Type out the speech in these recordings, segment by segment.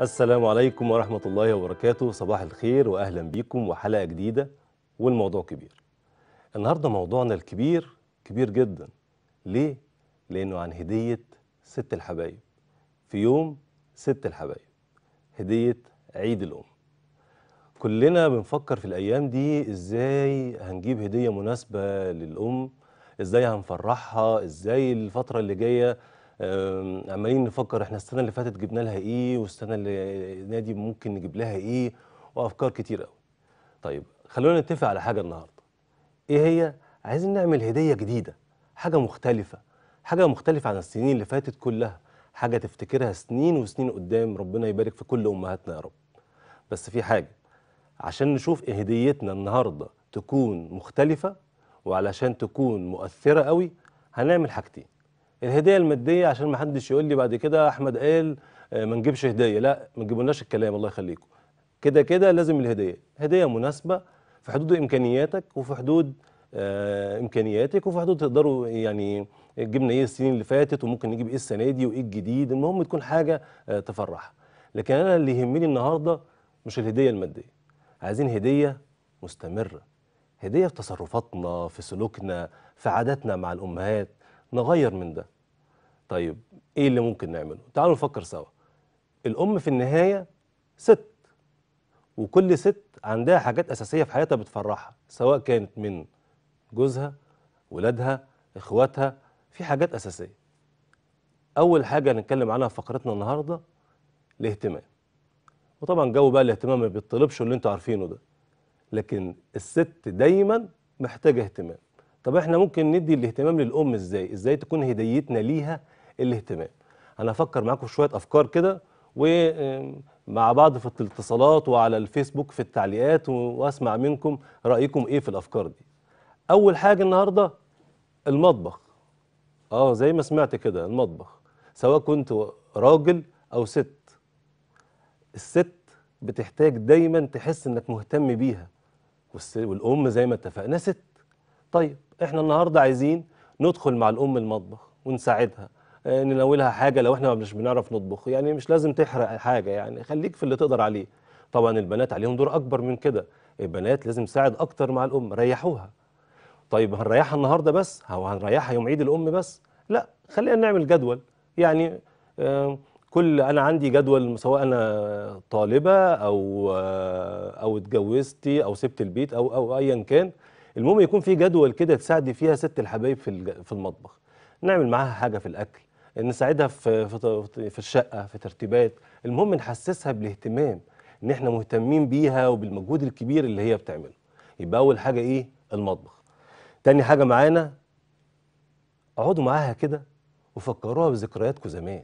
السلام عليكم ورحمة الله وبركاته صباح الخير وأهلا بيكم وحلقة جديدة والموضوع كبير النهاردة موضوعنا الكبير كبير جدا ليه؟ لأنه عن هدية ست الحبايب في يوم ست الحبايب هدية عيد الأم كلنا بنفكر في الأيام دي إزاي هنجيب هدية مناسبة للأم إزاي هنفرحها إزاي الفترة اللي جاية عمالين نفكر احنا السنه اللي فاتت جبنا لها ايه والسنه اللي نادي ممكن نجيب لها ايه وافكار كتير قوي طيب خلونا نتفق على حاجه النهارده ايه هي عايزين نعمل هديه جديده حاجه مختلفه حاجه مختلفه عن السنين اللي فاتت كلها حاجه تفتكرها سنين وسنين قدام ربنا يبارك في كل امهاتنا يا رب بس في حاجه عشان نشوف إيه هديتنا النهارده تكون مختلفه وعلشان تكون مؤثره قوي هنعمل حاجتين الهديه الماديه عشان ما حدش يقول لي بعد كده احمد قال آه، ما نجيبش هديه لا ما تجيبولناش الكلام الله يخليكم كده كده لازم الهديه هديه مناسبه في حدود امكانياتك وفي حدود آه، امكانياتك وفي حدود تقدروا يعني جبنا ايه السنين اللي فاتت وممكن نجيب ايه السنه دي وايه الجديد المهم تكون حاجه آه، تفرح لكن انا اللي يهمني النهارده مش الهديه الماديه عايزين هديه مستمره هديه في تصرفاتنا في سلوكنا في عاداتنا مع الامهات نغير من ده طيب ايه اللي ممكن نعمله تعالوا نفكر سوا الام في النهايه ست وكل ست عندها حاجات اساسيه في حياتها بتفرحها سواء كانت من جوزها ولادها اخواتها في حاجات اساسيه اول حاجه هنتكلم عنها في فقرتنا النهارده الاهتمام وطبعا جو بقى الاهتمام ما بيطلبش اللي انتوا عارفينه ده لكن الست دايما محتاجه اهتمام طب احنا ممكن ندي الاهتمام للام ازاي ازاي تكون هديتنا ليها الاهتمام انا هفكر معاكم شويه افكار كده ومع بعض في الاتصالات وعلى الفيسبوك في التعليقات واسمع منكم رايكم ايه في الافكار دي اول حاجه النهارده المطبخ اه زي ما سمعت كده المطبخ سواء كنت راجل او ست الست بتحتاج دايما تحس انك مهتم بيها والام زي ما اتفقنا ست طيب احنا النهارده عايزين ندخل مع الام المطبخ ونساعدها آه، نناولها حاجه لو احنا مش بنعرف نطبخ يعني مش لازم تحرق حاجه يعني خليك في اللي تقدر عليه طبعا البنات عليهم دور اكبر من كده البنات لازم تساعد اكتر مع الام ريحوها طيب هنريحها النهارده بس او هنريحها يوم عيد الام بس لا خلينا نعمل جدول يعني آه، كل انا عندي جدول سواء انا طالبه او آه، او اتجوزتي او سبت البيت او او ايا كان المهم يكون في جدول كده تساعدي فيها ست الحبايب في في المطبخ نعمل معاها حاجه في الاكل نساعدها في في الشقه في ترتيبات المهم نحسسها بالاهتمام ان احنا مهتمين بيها وبالمجهود الكبير اللي هي بتعمله يبقى اول حاجه ايه المطبخ تاني حاجه معانا اقعدوا معاها كده وفكروها بذكرياتكم زمان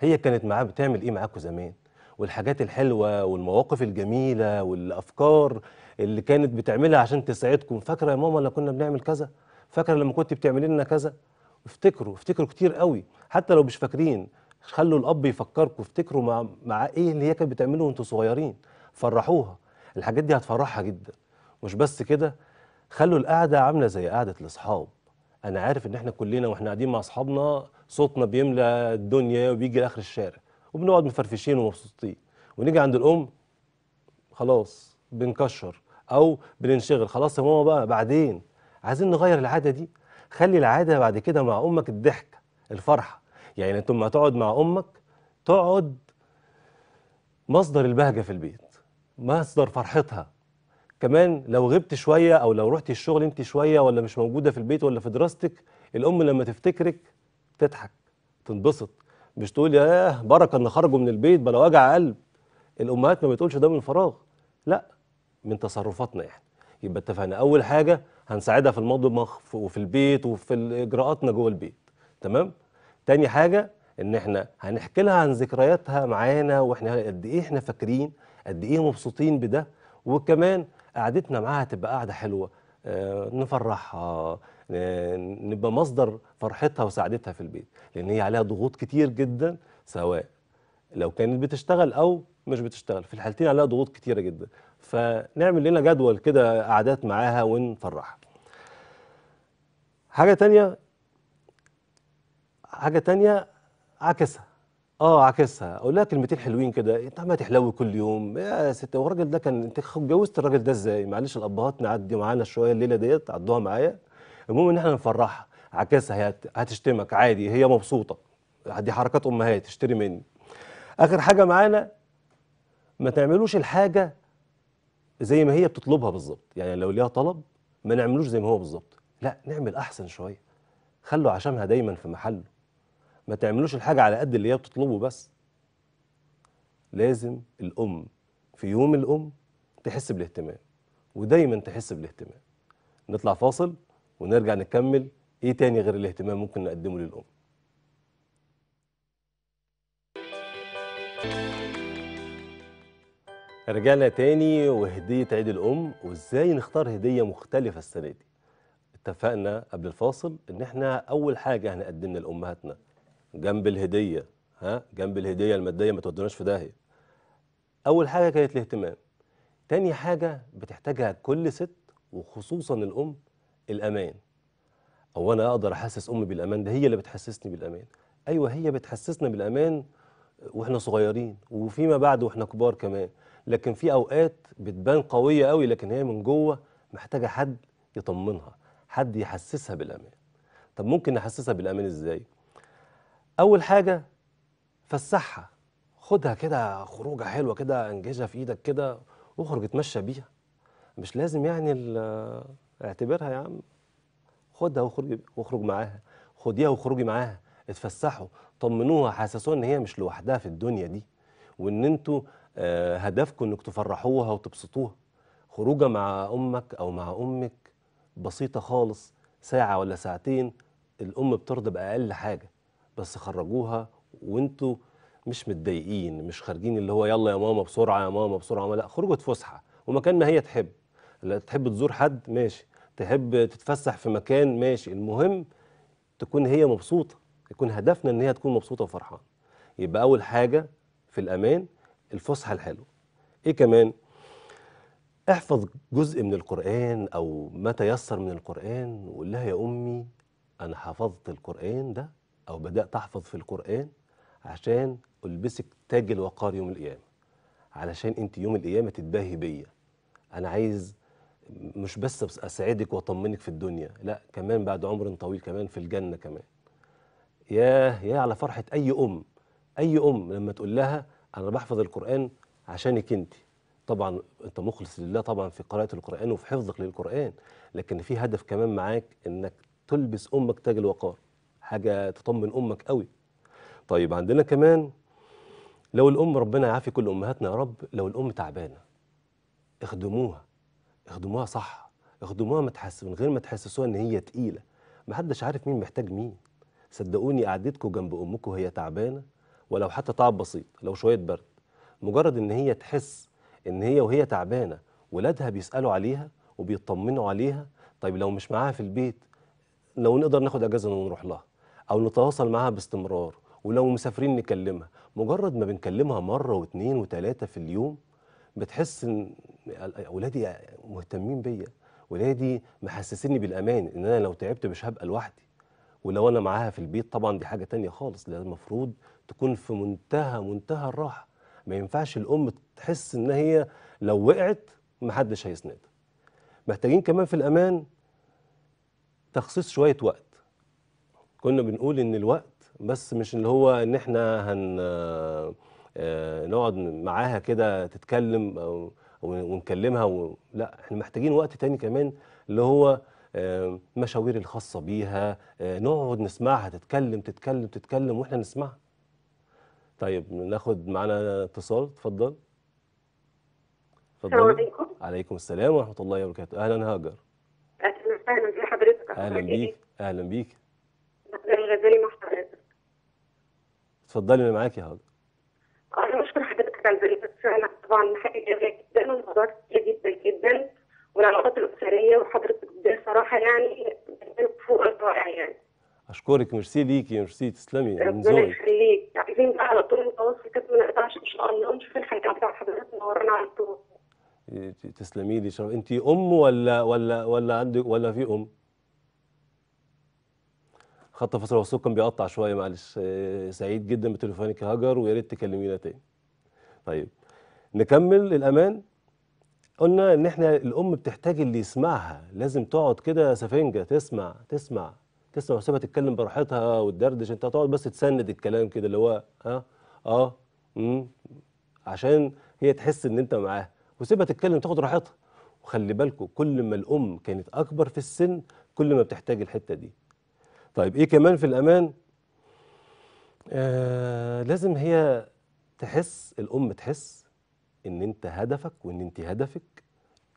هي كانت معاها بتعمل ايه معاكم زمان والحاجات الحلوه والمواقف الجميله والافكار اللي كانت بتعملها عشان تساعدكم فاكره يا ماما لما كنا بنعمل كذا فاكره لما كنت بتعملي لنا كذا افتكروا افتكروا كتير قوي حتى لو مش فاكرين خلوا الاب يفكركم افتكروا مع مع ايه اللي هي كانت بتعمله وانتوا صغيرين فرحوها الحاجات دي هتفرحها جدا مش بس كده خلوا القعده عامله زي قعده الاصحاب انا عارف ان احنا كلنا واحنا قاعدين مع اصحابنا صوتنا بيملى الدنيا وبيجي لاخر الشارع وبنقعد مفرفشين ومبسوطين ونيجي عند الام خلاص بنكشر او بننشغل خلاص يا ماما بقى بعدين عايزين نغير العاده دي خلي العاده بعد كده مع امك الضحك الفرحه يعني انت لما تقعد مع امك تقعد مصدر البهجه في البيت مصدر فرحتها كمان لو غبت شويه او لو رحت الشغل انت شويه ولا مش موجوده في البيت ولا في دراستك الام لما تفتكرك تضحك تنبسط مش تقول ياه بركه ان خرجوا من البيت بلا وجع قلب الامهات ما بتقولش ده من فراغ لا من تصرفاتنا احنا يبقى اتفقنا اول حاجه هنساعدها في المطبخ وفي البيت وفي اجراءاتنا جوه البيت تمام تاني حاجه ان احنا هنحكي لها عن ذكرياتها معانا واحنا قد ايه احنا فاكرين قد ايه مبسوطين بده وكمان قعدتنا معاها تبقى قعده حلوه آه، نفرحها آه، نبقى مصدر فرحتها وسعادتها في البيت لان هي عليها ضغوط كتير جدا سواء لو كانت بتشتغل او مش بتشتغل في الحالتين عليها ضغوط كتيره جدا فنعمل لنا جدول كده قعدات معاها ونفرحها حاجة تانية حاجة تانية عكسها اه عكسها اقول لها كلمتين حلوين كده انت ما تحلوي كل يوم يا ست والراجل الراجل ده كان انت اتجوزت الراجل ده ازاي معلش الابهات نعدي معانا شويه الليله ديت عدوها معايا المهم ان احنا نفرحها عكسها هي هتشتمك عادي هي مبسوطه دي حركات امهات تشتري مني اخر حاجه معانا ما تعملوش الحاجه زي ما هي بتطلبها بالظبط يعني لو ليها طلب ما نعملوش زي ما هو بالظبط لا نعمل احسن شويه خلوا عشمها دايما في محله ما تعملوش الحاجه على قد اللي هي بتطلبه بس لازم الام في يوم الام تحس بالاهتمام ودايما تحس بالاهتمام نطلع فاصل ونرجع نكمل ايه تاني غير الاهتمام ممكن نقدمه للام رجعنا تاني وهدية عيد الأم وإزاي نختار هدية مختلفة السنة دي اتفقنا قبل الفاصل إن إحنا أول حاجة هنقدمها لأمهاتنا جنب الهدية ها جنب الهدية المادية ما تودوناش في داهية أول حاجة كانت الاهتمام تاني حاجة بتحتاجها كل ست وخصوصا الأم الأمان أو أنا أقدر أحسس أمي بالأمان ده هي اللي بتحسسني بالأمان أيوة هي بتحسسنا بالأمان وإحنا صغيرين وفيما بعد وإحنا كبار كمان لكن في اوقات بتبان قويه قوي لكن هي من جوه محتاجه حد يطمنها حد يحسسها بالامان طب ممكن نحسسها بالامان ازاي اول حاجه فسحها خدها كده خروجه حلوه كده انجزها في ايدك كده واخرج اتمشى بيها مش لازم يعني اعتبرها يا عم خدها واخرج واخرج معاها خديها واخرجي معاها اتفسحوا طمنوها حسسوها ان هي مش لوحدها في الدنيا دي وان انتوا آه، هدفكم انكم تفرحوها وتبسطوها خروجه مع امك او مع امك بسيطه خالص ساعه ولا ساعتين الام بترضى باقل حاجه بس خرجوها وانتوا مش متضايقين مش خارجين اللي هو يلا يا ماما بسرعه يا ماما بسرعه لا خروجه فسحه ومكان ما هي تحب لا تحب تزور حد ماشي تحب تتفسح في مكان ماشي المهم تكون هي مبسوطه يكون هدفنا ان هي تكون مبسوطه وفرحانه يبقى اول حاجه في الامان الفصحى الحلوه ايه كمان احفظ جزء من القرآن أو ما تيسر من القرآن وقول لها يا أمي أنا حفظت القرآن ده أو بدأت أحفظ في القرآن عشان ألبسك تاج الوقار يوم القيامة علشان أنت يوم القيامة تتباهي بيا أنا عايز مش بس أسعدك وأطمنك في الدنيا لا كمان بعد عمر طويل كمان في الجنة كمان ياه ياه على فرحة أي أم أي أم لما تقول لها انا بحفظ القران عشانك انت طبعا انت مخلص لله طبعا في قراءه القران وفي حفظك للقران لكن في هدف كمان معاك انك تلبس امك تاج الوقار حاجه تطمن امك قوي طيب عندنا كمان لو الام ربنا يعافي كل امهاتنا يا رب لو الام تعبانه اخدموها اخدموها صح اخدموها ما تحس من غير ما تحسسوها ان هي تقيله محدش عارف مين محتاج مين صدقوني قعدتكم جنب امكم وهي تعبانه ولو حتى تعب بسيط لو شويه برد مجرد ان هي تحس ان هي وهي تعبانه ولادها بيسالوا عليها وبيطمنوا عليها طيب لو مش معاها في البيت لو نقدر ناخد اجازه ونروح لها او نتواصل معاها باستمرار ولو مسافرين نكلمها مجرد ما بنكلمها مره واثنين وثلاثه في اليوم بتحس ان اولادي مهتمين بيا ولادي محسسيني بالامان ان انا لو تعبت مش هبقى لوحدي ولو انا معاها في البيت طبعا دي حاجه تانية خالص ده المفروض تكون في منتهى منتهى الراحه ما ينفعش الام تحس ان هي لو وقعت محدش هيسندها محتاجين كمان في الامان تخصيص شويه وقت كنا بنقول ان الوقت بس مش اللي هو ان احنا هن آه، نقعد معاها كده تتكلم ونكلمها و... لا احنا محتاجين وقت تاني كمان اللي هو آه، مشاوير الخاصه بيها آه، نقعد نسمعها تتكلم تتكلم تتكلم واحنا نسمعها طيب ناخد معانا اتصال اتفضل السلام عليكم عليكم السلام ورحمة الله وبركاته أهلا هاجر أهلا وسهلا بحضرتك إيه أهلا إيه؟ بيك أهلا بيك الغزالي مع حضرتك اتفضلي أنا معاك يا هاجر آه، أنا بشكر حضرتك على البرنامج فعلا طبعا حاجة جميلة جدا والموضوع جدا جدا والعلاقات الأسرية وحضرتك بصراحة يعني فوق الرائع يعني أشكرك ميرسي ليكي ميرسي تسلمي من ذوقك ربنا يخليك عايزين بقى على طول نتواصل كده ما نقطعش ان شاء الله ونشوف الحاجه بتاع حضرتك نورنا على طول تسلمي لي شرف انت ام ولا ولا ولا عندك ولا في ام؟ خط فصل الوصول كان بيقطع شويه معلش آه، سعيد جدا بتليفونك يا هاجر ويا ريت تكلمينا تاني. طيب نكمل الامان قلنا ان احنا الام بتحتاج اللي يسمعها لازم تقعد كده سفنجه تسمع تسمع تسمع وسيبها تتكلم براحتها وتدردش انت هتقعد بس تسند الكلام كده اللي هو ها اه امم عشان هي تحس ان انت معاها وسيبها تتكلم تاخد راحتها وخلي بالكم كل ما الام كانت اكبر في السن كل ما بتحتاج الحته دي طيب ايه كمان في الامان آه لازم هي تحس الام تحس ان انت هدفك وان انت هدفك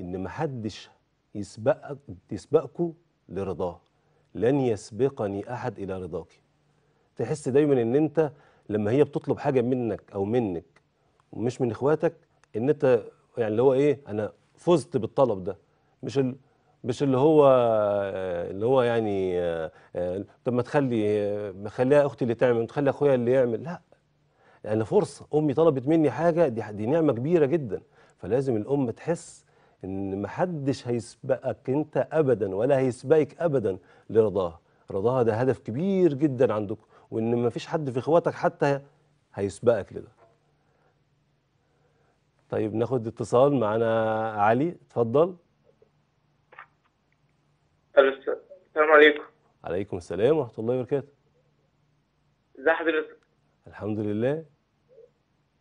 ان محدش يسبقك يسبقكوا لرضاه لن يسبقني أحد إلى رضاك تحس دايما إن أنت لما هي بتطلب حاجة منك أو منك مش من إخواتك إن أنت يعني اللي هو إيه أنا فزت بالطلب ده مش ال... مش اللي هو اللي هو يعني طب ما تخلي خليها اختي اللي تعمل تخلي اخويا اللي يعمل لا يعني فرصه امي طلبت مني حاجه دي دي نعمه كبيره جدا فلازم الام تحس ان محدش هيسبقك انت ابدا ولا هيسبقك ابدا لرضاها رضاها ده هدف كبير جدا عندكم وان مفيش حد في اخواتك حتى هيسبقك لده طيب ناخد اتصال معانا علي اتفضل السلام عليكم عليكم السلام ورحمه الله وبركاته ازي حضرتك الحمد لله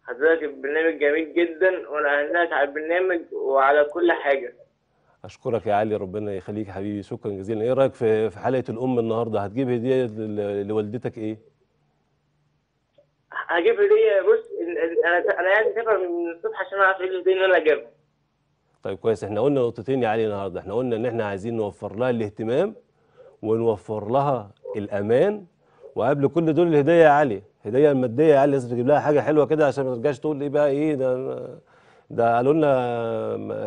حضرتك البرنامج جميل جدا وانا اهناك على البرنامج وعلى كل حاجه اشكرك يا علي ربنا يخليك حبيبي شكرا جزيلا ايه رايك في في حلقه الام النهارده هتجيب هديه لوالدتك ايه هجيب هديه بص انا انا يعني سافر من الصبح عشان اعرف ايه اللي انا اجيبها طيب كويس احنا قلنا نقطتين يا علي النهارده احنا قلنا ان احنا عايزين نوفر لها الاهتمام ونوفر لها الامان وقبل كل دول الهديه يا علي هديه ماديه يعني لازم تجيب لها حاجه حلوه كده عشان ما ترجعش تقول ايه بقى ايه ده ده قالوا لنا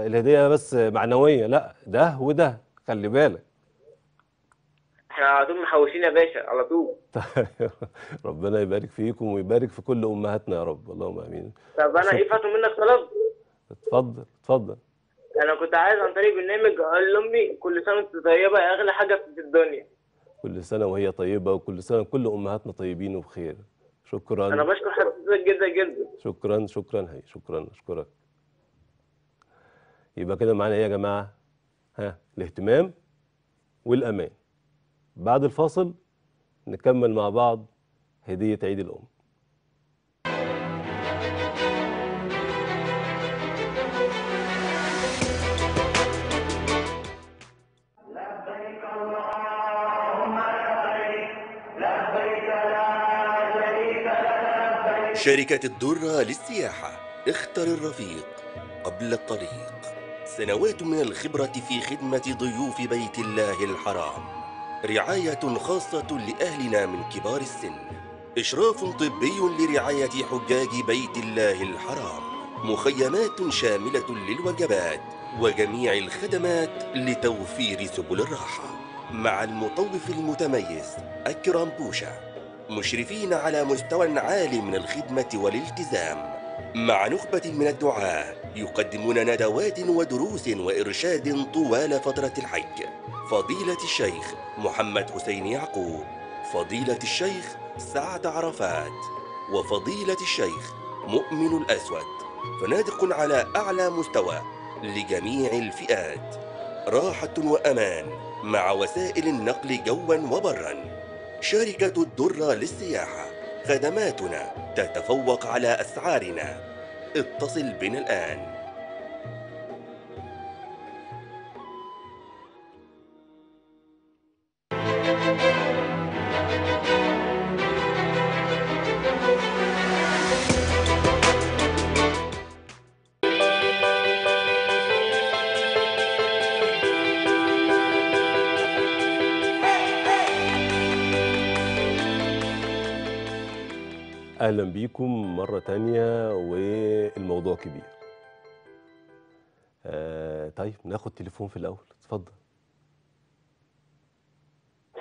الهديه بس معنويه لا ده وده خلي بالك احنا على طول محوشين يا باشا على طول ربنا يبارك فيكم ويبارك في كل امهاتنا يا رب اللهم امين طب انا ايه فاتوا منك طلب اتفضل اتفضل انا كنت عايز عن طريق برنامج اقول لامي كل سنه وانت طيبه اغلى حاجه في الدنيا كل سنه وهي طيبه وكل سنه كل امهاتنا طيبين وبخير شكرا انا بشكر حضرتك جدا جدا شكرا شكرا هي شكرا اشكرك يبقى كده معانا ايه يا جماعه ها الاهتمام والامان بعد الفاصل نكمل مع بعض هديه عيد الام شركة الدرة للسياحة اختر الرفيق قبل الطريق سنوات من الخبرة في خدمة ضيوف بيت الله الحرام رعاية خاصة لأهلنا من كبار السن إشراف طبي لرعاية حجاج بيت الله الحرام مخيمات شاملة للوجبات وجميع الخدمات لتوفير سبل الراحة مع المطوف المتميز أكرم بوشا مشرفين على مستوى عال من الخدمة والالتزام مع نخبة من الدعاة يقدمون ندوات ودروس وإرشاد طوال فترة الحج فضيلة الشيخ محمد حسين يعقوب فضيلة الشيخ سعد عرفات وفضيلة الشيخ مؤمن الأسود فنادق على أعلى مستوى لجميع الفئات راحة وأمان مع وسائل النقل جوا وبرا شركة الدرة للسياحة خدماتنا تتفوق على أسعارنا اتصل بنا الآن أهلا بيكم مرة تانية والموضوع كبير آه طيب ناخد تليفون في الأول اتفضل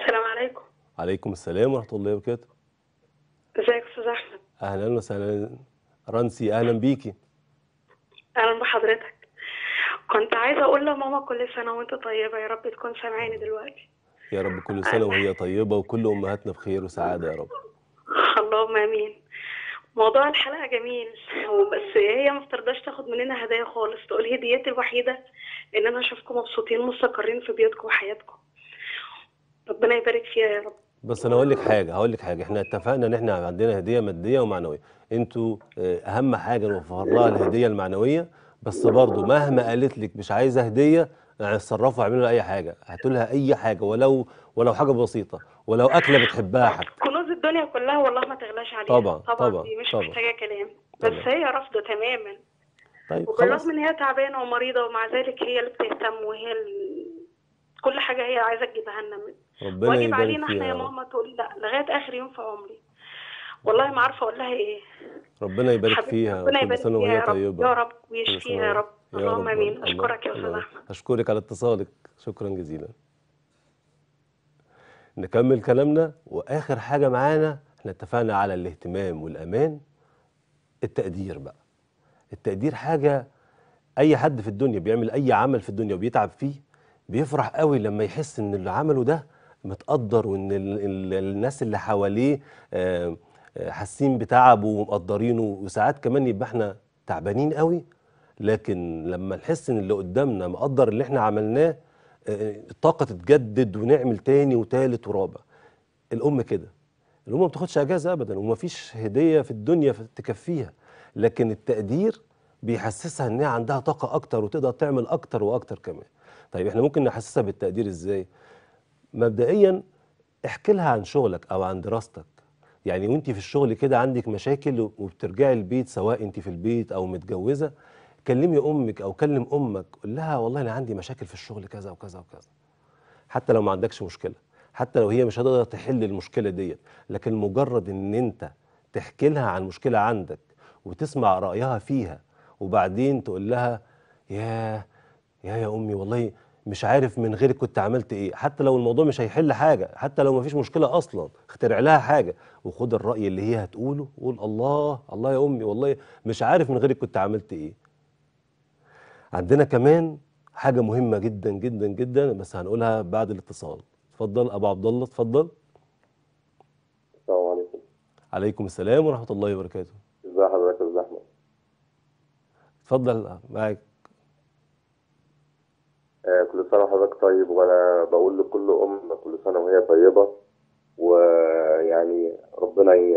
السلام عليكم عليكم السلام ورحمة الله وبركاته ازيك أستاذ أحمد أهلا وسهلا رانسي أهلا بيكي أهلا بحضرتك كنت عايزة أقول لماما كل سنة وأنت طيبة يا رب تكون سامعاني دلوقتي يا رب كل سنة وهي طيبة وكل أمهاتنا بخير وسعادة يا رب اللهم امين موضوع الحلقة جميل بس هي ما بترضاش تاخد مننا هدايا خالص تقول هديتي الوحيدة إن أنا أشوفكم مبسوطين مستقرين في بيوتكم وحياتكم ربنا يبارك فيها يا رب بس انا هقول لك حاجه هقول لك حاجه احنا اتفقنا ان احنا عندنا هديه ماديه ومعنويه انتوا آه، اهم حاجه نوفر لها الهديه المعنويه بس برضه مهما قالت لك مش عايزه هديه اتصرفوا اعملوا اي حاجه هاتوا لها اي حاجه ولو ولو حاجه بسيطه ولو اكله بتحبها حتى الدنيا كلها والله ما تغلاش عليها طبعا طبعا, طبعا دي مش طبعا. محتاجه كلام طبعا. بس هي رافضه تماما طيب وبالرغم ان هي تعبانه ومريضه ومع ذلك هي اللي بتهتم وهي ال... كل حاجه هي عايزه تجيبها لنا ربنا واجب علينا احنا يا ماما تقول لا لغايه اخر يوم في عمري والله ما عارفه اقول لها ايه ربنا يبارك فيها ربنا يبارك سنه وهي طيبه يا رب ويشفيها يا رب اللهم امين اشكرك يا استاذ احمد اشكرك على اتصالك شكرا جزيلا نكمل كلامنا واخر حاجه معانا احنا اتفقنا على الاهتمام والامان التقدير بقى التقدير حاجه اي حد في الدنيا بيعمل اي عمل في الدنيا وبيتعب فيه بيفرح قوي لما يحس ان اللي عمله ده متقدر وان الناس اللي حواليه آه، آه، حاسين بتعبه ومقدرينه وساعات كمان يبقى احنا تعبانين قوي لكن لما نحس ان اللي قدامنا مقدر اللي احنا عملناه آه، الطاقه تتجدد ونعمل تاني وتالت ورابع الام كده الام ما بتاخدش اجازه ابدا ومفيش هديه في الدنيا تكفيها لكن التقدير بيحسسها ان هي عندها طاقه اكتر وتقدر تعمل اكتر واكتر كمان طيب احنا ممكن نحسسها بالتقدير ازاي مبدئيا احكي لها عن شغلك او عن دراستك يعني وانت في الشغل كده عندك مشاكل وبترجعي البيت سواء انت في البيت او متجوزه كلمي امك او كلم امك قول لها والله انا عندي مشاكل في الشغل كذا وكذا وكذا حتى لو ما عندكش مشكله حتى لو هي مش هتقدر تحل المشكله ديت لكن مجرد ان انت تحكي لها عن مشكله عندك وتسمع رايها فيها وبعدين تقول لها يا يا يا امي والله مش عارف من غيرك كنت عملت ايه حتى لو الموضوع مش هيحل حاجه حتى لو ما فيش مشكله اصلا اخترع لها حاجه وخد الراي اللي هي هتقوله وقول الله الله يا امي والله مش عارف من غيرك كنت عملت ايه عندنا كمان حاجة مهمة جدا جدا جدا بس هنقولها بعد الاتصال اتفضل أبو عبد الله اتفضل السلام عليكم عليكم السلام ورحمة الله وبركاته ازي حضرتك يا أحمد اتفضل معاك آه كل سنة وحضرتك طيب وأنا بقول لكل أم كل سنة وهي طيبة ويعني ربنا ي...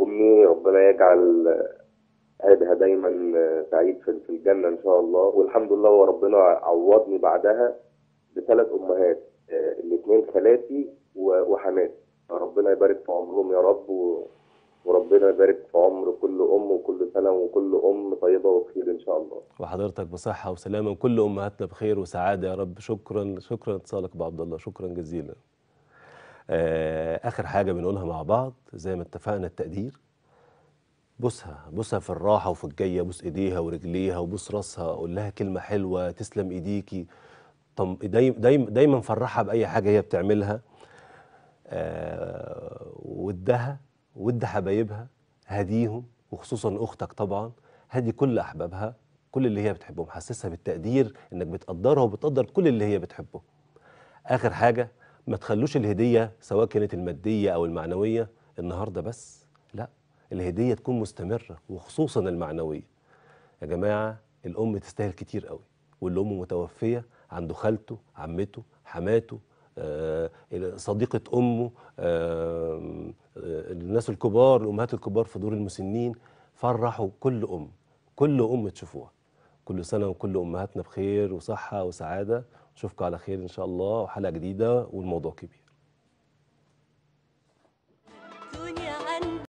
أمي ربنا يجعل هذا دايما آه، سعيد في الجنه ان شاء الله والحمد لله وربنا عوضني بعدها بثلاث امهات آه، الاثنين خالاتي وحماتي ربنا يبارك في عمرهم يا رب وربنا يبارك في عمر كل ام وكل سنه وكل ام طيبه وبخير ان شاء الله. وحضرتك بصحه وسلامه وكل امهاتنا بخير وسعاده يا رب شكرا شكرا اتصالك بعبد الله شكرا جزيلا. آه، اخر حاجه بنقولها مع بعض زي ما اتفقنا التقدير بوسها بوسها في الراحه وفي الجايه بوس ايديها ورجليها وبوس راسها قول لها كلمه حلوه تسلم ايديكي طم دايما دايما دايما فرحها باي حاجه هي بتعملها آه ودها ود حبايبها هديهم وخصوصا اختك طبعا هدي كل احبابها كل اللي هي بتحبهم حسسها بالتقدير انك بتقدرها وبتقدر كل اللي هي بتحبه اخر حاجه ما تخلوش الهديه سواء كانت الماديه او المعنويه النهارده بس الهديه تكون مستمره وخصوصا المعنويه يا جماعه الام تستاهل كتير قوي والأم متوفيه عنده خالته عمته حماته آه، صديقة أمه آه، الناس الكبار الأمهات الكبار في دور المسنين فرحوا كل أم كل أم تشوفوها كل سنة وكل أمهاتنا بخير وصحة وسعادة نشوفكم على خير إن شاء الله وحلقة جديدة والموضوع كبير